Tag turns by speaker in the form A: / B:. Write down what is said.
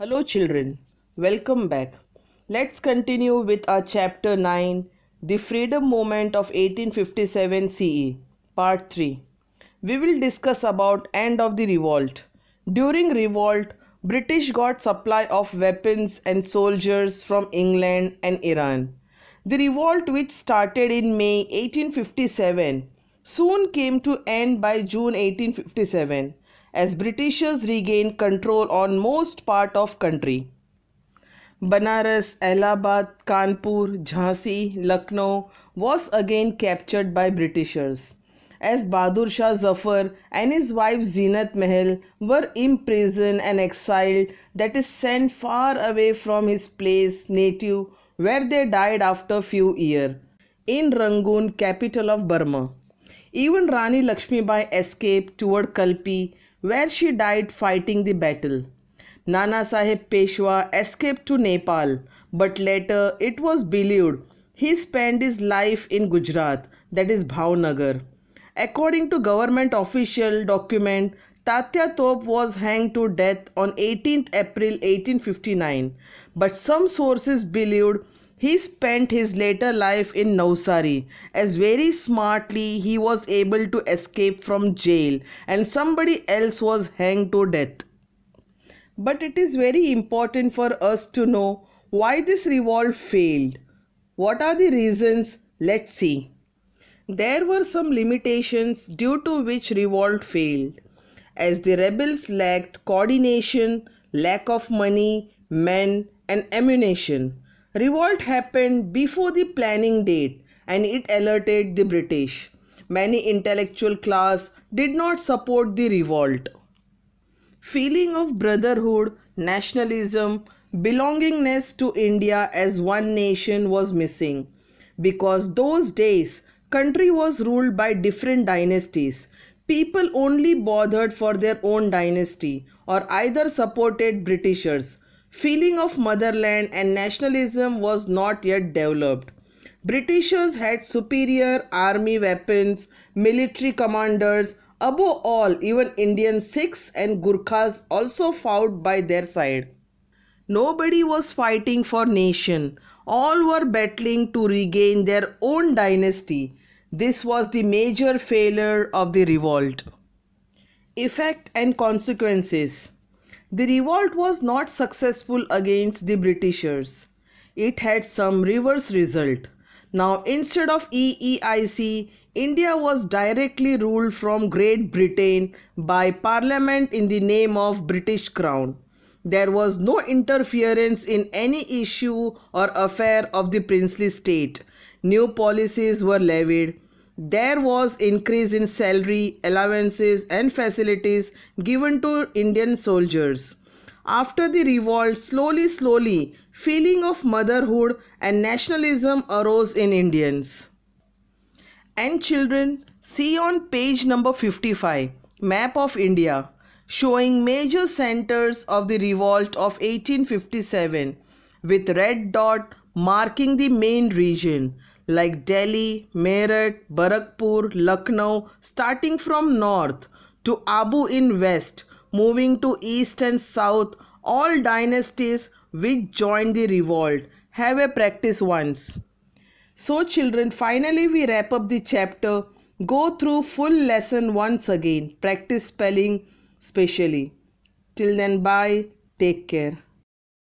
A: Hello children, welcome back. Let's continue with our chapter 9, The Freedom Movement of 1857 CE, part 3. We will discuss about end of the revolt. During revolt, British got supply of weapons and soldiers from England and Iran. The revolt which started in May 1857 soon came to end by June 1857 as Britishers regained control on most part of country. Banaras, Allahabad, Kanpur, Jhansi, Lucknow was again captured by Britishers as Bahadur Shah Zafar and his wife Zinat Mahal were imprisoned and exiled that is sent far away from his place native where they died after few years in Rangoon capital of Burma. Even Rani Lakshmibai escaped toward Kalpi where she died fighting the battle. Nana Sahib Peshwa escaped to Nepal, but later it was believed he spent his life in Gujarat, that is Bhavnagar. According to government official document, Tatya Top was hanged to death on 18th April 1859, but some sources believed he spent his later life in Nausari. as very smartly he was able to escape from jail and somebody else was hanged to death. But it is very important for us to know why this revolt failed. What are the reasons? Let's see. There were some limitations due to which revolt failed, as the rebels lacked coordination, lack of money, men, and ammunition. Revolt happened before the planning date and it alerted the British. Many intellectual class did not support the revolt. Feeling of brotherhood, nationalism, belongingness to India as one nation was missing because those days country was ruled by different dynasties. People only bothered for their own dynasty or either supported Britishers Feeling of motherland and nationalism was not yet developed. Britishers had superior army weapons, military commanders, above all, even Indian Sikhs and Gurkhas also fought by their side. Nobody was fighting for nation. All were battling to regain their own dynasty. This was the major failure of the revolt. Effect and consequences. The revolt was not successful against the Britishers. It had some reverse result. Now, instead of EEIC, India was directly ruled from Great Britain by Parliament in the name of British Crown. There was no interference in any issue or affair of the princely state. New policies were levied there was increase in salary allowances and facilities given to indian soldiers after the revolt slowly slowly feeling of motherhood and nationalism arose in indians and children see on page number 55 map of india showing major centers of the revolt of 1857 with red dot marking the main region like Delhi, Meerut, Barakpur, Lucknow, starting from north to Abu in west, moving to east and south, all dynasties which joined the revolt. Have a practice once. So children, finally we wrap up the chapter. Go through full lesson once again. Practice spelling specially. Till then, bye. Take care.